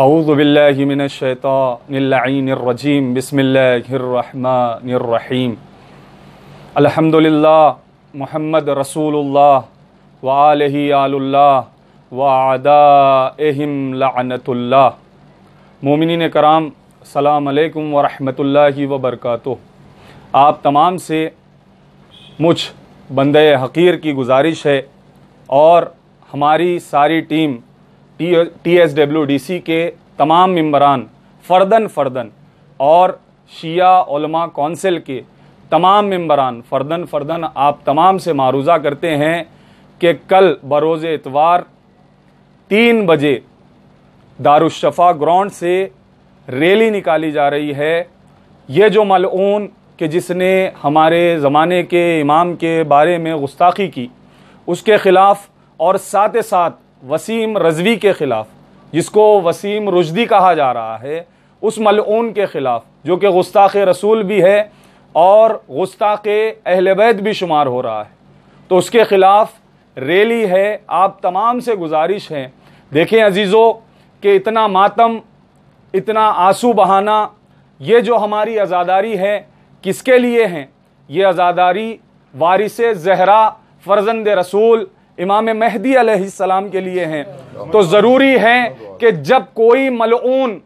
अऊज़बिल्लिमिनशैतरजीम बसमीम अलहमदिल्ला महमद रसूलुल्लाह वालही आलुल्ला वादा एहिम लानतुल्ला मोमिन कराम सलाम अलैकुम वरहमतुल्लाहि वबरकातु आप तमाम से मुझ बंद हकीर की गुजारिश है और हमारी सारी team T S W D C के तमाम मम्बरान फर्दन फर्दन और शिया कौंसिल के तमाम मम्बरान फर्दन फर्दन आप तमाम से मारूज़ा करते हैं कि कल बरोज़ इतवार तीन बजे दारुशफ़ा ग्राउंड से रैली निकाली जा रही है ये जो मलून कि जिसने हमारे ज़माने के इमाम के बारे में गुस्ताखी की उसके ख़िलाफ़ और साथ साथ वसीम रजवी के ख़िलाफ़ जिसको वसीम रुजदी कहा जा रहा है उस मलून के ख़िलाफ़ जो कि गुस्ताख रसूल भी है और गुस्ताख अहल बैत भी शुमार हो रहा है तो उसके ख़िलाफ़ रैली है आप तमाम से गुजारिश हैं देखें अजीज़ों के इतना मातम इतना आंसू बहाना ये जो हमारी आज़ादारी है किसके लिए हैं ये आज़ादारी वारिस जहरा फ़र्जंद रसूल इमाम महदी अलैहिस्सलाम के लिए हैं तो ज़रूरी है कि जब कोई मलून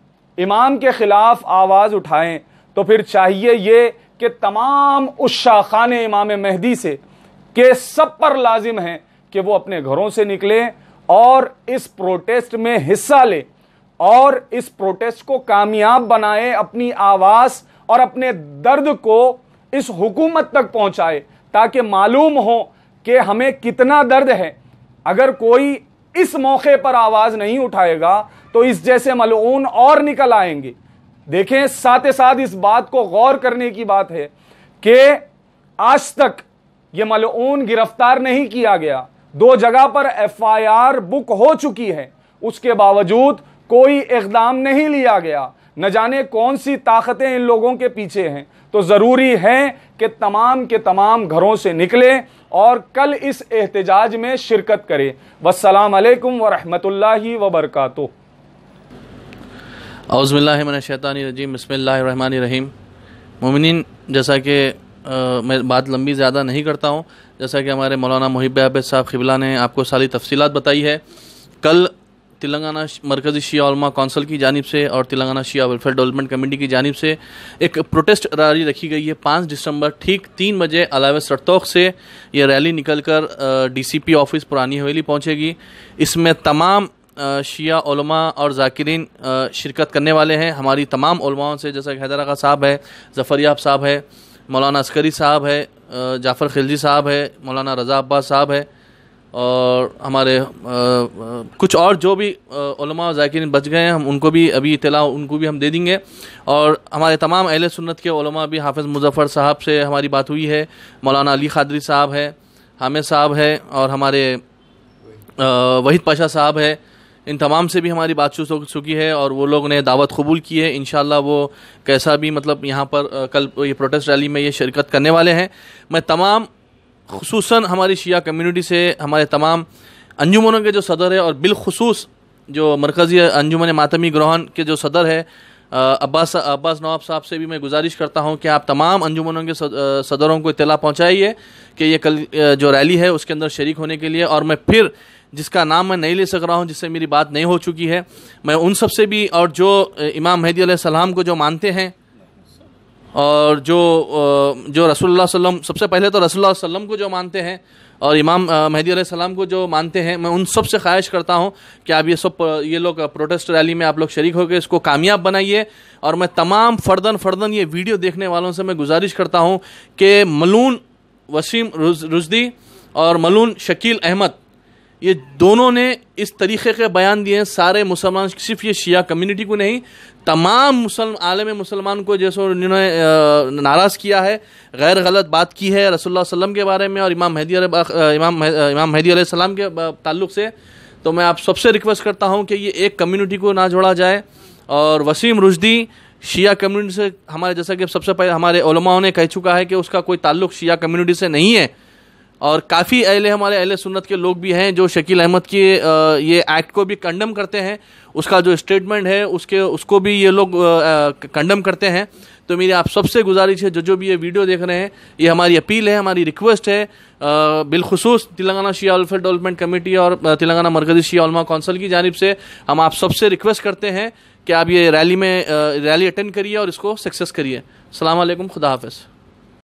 इमाम के ख़िलाफ़ आवाज़ उठाएं तो फिर चाहिए ये कि तमाम उस शाखान इमाम महदी से के सब पर लाजिम है कि वो अपने घरों से निकलें और इस प्रोटेस्ट में हिस्सा लें और इस प्रोटेस्ट को कामयाब बनाए अपनी आवाज़ और अपने दर्द को इस हुकूमत तक पहुंचाए ताकि मालूम हो कि हमें कितना दर्द है अगर कोई इस मौके पर आवाज नहीं उठाएगा तो इस जैसे मलून और निकल आएंगे देखें साथ साथ इस बात को गौर करने की बात है कि आज तक ये मलून गिरफ्तार नहीं किया गया दो जगह पर एफआईआर बुक हो चुकी है उसके बावजूद कोई इकदाम नहीं लिया गया न जाने कौन सी ताकतें इन लोगों के पीछे हैं तो ज़रूरी है कि तमाम के तमाम घरों से निकले और कल इस एहतजाज में शिरकत करें वसलम वरहमतुल्ला वबरकू अज़मिल्लाशैतानरजीम बसमीम मोमिन जैसा कि मैं बात लंबी ज़्यादा नहीं करता हूँ जैसा कि हमारे मौलाना मुहिब आबिद साहब खिबला ने आपको सारी तफसीत बताई है कल तेलंगाना मरकजी शिया उलमा कौंसिल की जानब से और Telangana Shia welfare development committee की जानब से एक प्रोटेस्ट रैली रखी गई है पाँच दिसंबर ठीक तीन बजे अलावे सरतौक से यह रैली निकल कर डी ऑफिस पुरानी हवेली पहुँचेगी इसमें तमाम शिया उलमा और जाकिरीन शिरकत करने वाले हैं हमारी तमाम उलमाओं से जैसा हैदर आगा साहब है ज़फ़रियाब साहब है मौलाना अस्करी साहब है जाफ़र खिलजी साहब है मौलाना रज़ा अब्बास साहब है और हमारे आ, कुछ और जो भी जाकिन बच गए हैं हम उनको भी अभी इतला उनको भी हम दे देंगे और हमारे तमाम अहल सुन्नत के भी हाफिज़ मुजफ़र साहब से हमारी बात हुई है मौलाना अली खादरी साहब है हामिद साहब है और हमारे वहीद पाशा साहब है इन तमाम से भी हमारी बातचीत हो चुकी है और वो लोग ने दावत कबूल की है इन वो कैसा भी मतलब यहाँ पर कल ये प्रोटेस्ट रैली में ये शिरकत करने वाले हैं मैं तमाम खसूस हमारी शिया कम्यूनिटी से हमारे तमाम अंजुमनों के जो सदर है और बिलखसूस जो मरकज़ी अंजुमन मातमी ग्रहण के जो सदर है अब्बास अब्बास नवाब साहब से भी मैं गुजारिश करता हूं कि आप तमाम अंजुमनों के सदरों को इतला पहुंचाइए कि ये कल जो रैली है उसके अंदर शरीक होने के लिए और मैं फिर जिसका नाम मैं नहीं ले सक रहा हूं जिससे मेरी बात नहीं हो चुकी है मैं उन सब से भी और जो इमाम मेहदी सलाम को जो मानते हैं और जो जो रसोल्ला वसलम सबसे पहले तो रसोल्ला वसलम को जो मानते हैं और इमाम महदी सलाम को जो मानते हैं मैं उन सब से ख्वाहिश करता हूँ कि आप ये सब ये लोग प्रोटेस्ट रैली में आप लोग शरीक होकर इसको कामयाब बनाइए और मैं तमाम फर्दन फर्दन ये वीडियो देखने वालों से मैं गुजारिश करता हूँ कि मलून वसीम रुजदी और मलून शकील अहमद ये दोनों ने इस तरीके के बयान दिए हैं सारे मुसलमान सिर्फ ये शिया कम्युनिटी को नहीं तमाम मुसलम आलम मुसलमान को जैसे उन्होंने नाराज़ किया है गैर गलत बात की है रसोल्ला वसलम के बारे में और इमाम मेहदी इमाम इमाम मेहदी सलाम के ताल्लुक से तो मैं आप सबसे रिक्वेस्ट करता हूँ कि ये एक कम्युनिटी को ना जोड़ा जाए और वसीम रुजदी शिया कम्युनिटी से हमारे जैसा कि सबसे पहले हमारे ओलमाओं ने कह चुका है कि उसका कोई ताल्लुक शिया कम्युनिटी से नहीं है और काफ़ी अहले हमारे अहले सुन्नत के लोग भी हैं जो शकील अहमद की ये एक्ट को भी कंडम करते हैं उसका जो स्टेटमेंट है उसके उसको भी ये लोग कंडम करते हैं तो मेरी आप सबसे गुजारिश है जो जो भी ये वीडियो देख रहे हैं ये हमारी अपील है हमारी रिक्वेस्ट है बिलखसूस Telangana Shia welfare development committee और तेलंगाना मरकजी शिया कौंसिल की जानब से हम आप सबसे रिक्वेस्ट करते हैं कि आप ये रैली में रैली अटेंड करिए और इसको सक्सेस करिए सलामकुम खुदा हाफ़